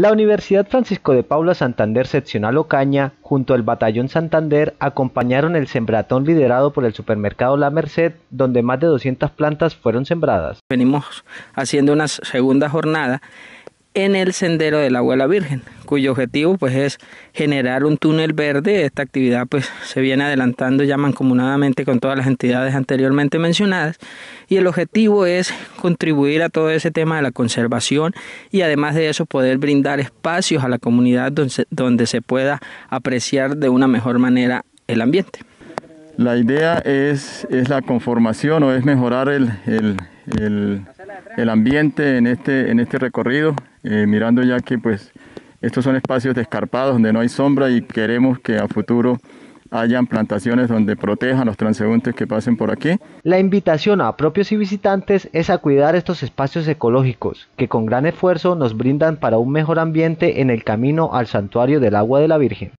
La Universidad Francisco de Paula Santander Seccional Ocaña, junto al Batallón Santander, acompañaron el sembratón liderado por el supermercado La Merced, donde más de 200 plantas fueron sembradas. Venimos haciendo una segunda jornada en el sendero de la abuela virgen cuyo objetivo pues es generar un túnel verde esta actividad pues se viene adelantando ya mancomunadamente con todas las entidades anteriormente mencionadas y el objetivo es contribuir a todo ese tema de la conservación y además de eso poder brindar espacios a la comunidad donde se, donde se pueda apreciar de una mejor manera el ambiente la idea es, es la conformación o es mejorar el, el, el, el ambiente en este, en este recorrido eh, mirando ya que pues estos son espacios descarpados donde no hay sombra y queremos que a futuro hayan plantaciones donde protejan los transeúntes que pasen por aquí. La invitación a propios y visitantes es a cuidar estos espacios ecológicos que con gran esfuerzo nos brindan para un mejor ambiente en el camino al santuario del agua de la Virgen.